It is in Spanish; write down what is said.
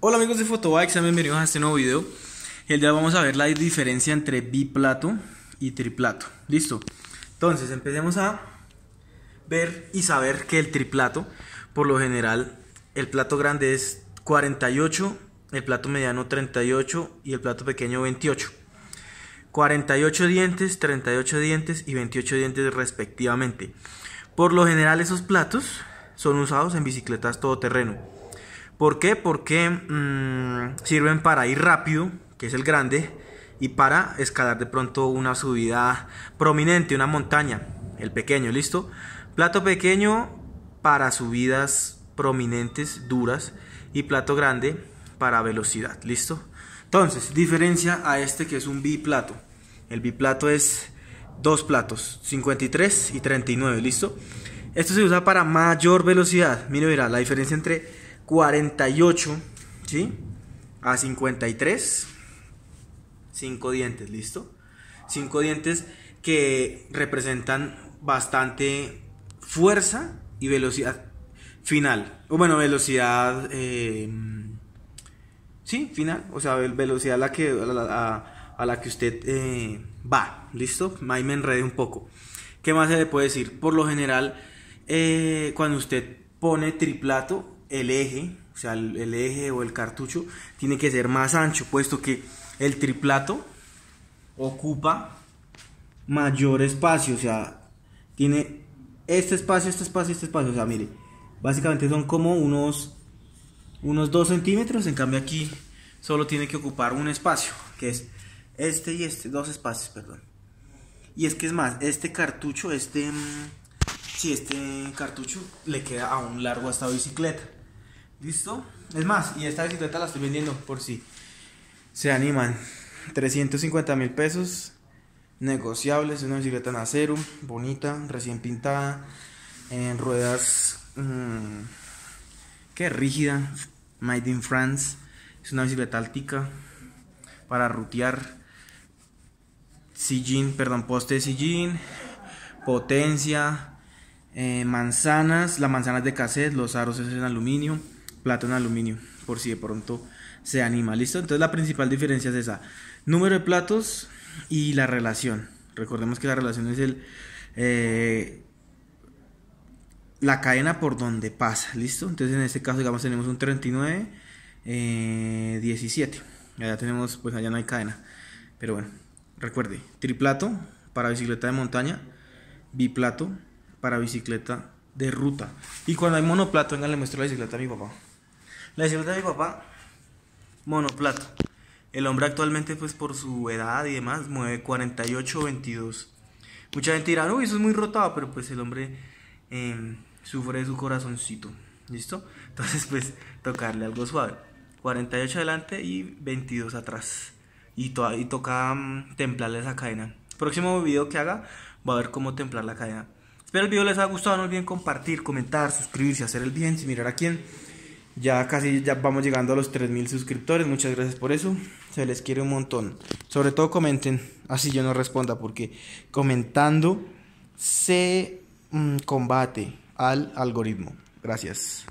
Hola amigos de Fotobike, sean bienvenidos a este nuevo video. El día vamos a ver la diferencia entre biplato y triplato. Listo. Entonces empecemos a ver y saber que el triplato, por lo general, el plato grande es 48, el plato mediano 38 y el plato pequeño 28. 48 dientes, 38 dientes y 28 dientes respectivamente. Por lo general esos platos son usados en bicicletas todoterreno. ¿Por qué? Porque mm, sirven para ir rápido, que es el grande, y para escalar de pronto una subida prominente, una montaña, el pequeño, ¿listo? Plato pequeño para subidas prominentes, duras, y plato grande para velocidad, ¿listo? Entonces, diferencia a este que es un biplato. El biplato es dos platos, 53 y 39, ¿listo? Esto se usa para mayor velocidad. Mira, mira, la diferencia entre 48, ¿sí? A 53. 5 dientes, ¿listo? 5 dientes que representan bastante fuerza y velocidad final. O bueno, velocidad... Em, sí, final. O sea, velocidad a la que, a la, que usted eh, va, ¿listo? Ahí me enredé un poco. ¿Qué más se le puede decir? Por lo general, eh, cuando usted pone triplato, el eje, o sea, el, eje o el cartucho, tiene que ser más ancho, puesto que el triplato ocupa mayor espacio, o sea, tiene este espacio, este espacio, este espacio, o sea, mire, básicamente son como unos, unos 2 centímetros, en cambio aquí solo tiene que ocupar un espacio, que es este y este, dos espacios, perdón. Y es que es más, este cartucho, este, mm, si este cartucho le queda aún largo a esta bicicleta. ¿Listo? Es más, y esta bicicleta la estoy vendiendo por si se animan. 350 mil pesos negociables, Es una bicicleta en acero, bonita, recién pintada, en ruedas mm, qué que rígida, made in France, es una bicicleta áltica para rutear, sillín, perdón, poste de sillín, potencia, eh, manzanas, las manzanas de cassette, los aros es en aluminio, plato en aluminio, por si de pronto se anima, ¿listo? Entonces la principal diferencia es esa, número de platos y la relación. Recordemos que la relación es el... Eh, la cadena por donde pasa, ¿listo? Entonces en este caso, digamos, tenemos un 39, 17. Eh, allá tenemos, pues allá no hay cadena. Pero bueno, recuerde, triplato para bicicleta de montaña, biplato para bicicleta de ruta. Y cuando hay monoplato, venga, le muestro la bicicleta a mi papá. La bicicleta de mi papá, monoplato. El hombre actualmente, pues por su edad y demás, mueve 48 22. Mucha gente dirá, uy, eso es muy rotado, pero pues el hombre em, sufre de su corazoncito. ¿Listo? Entonces, pues tocarle algo suave. 48 adelante y 22 atrás. Y, y toca mm, templarle esa cadena. Próximo video que haga, va a ver cómo templar la cadena. Espero el video les haya gustado. No olviden compartir, comentar, suscribirse, hacer el bien, sin mirar a quién. Ya casi ya vamos llegando a los 3.000 suscriptores. Muchas gracias por eso. Se les quiere un montón. Sobre todo comenten. Así yo no responda porque comentando se mm, combate al algoritmo. Gracias.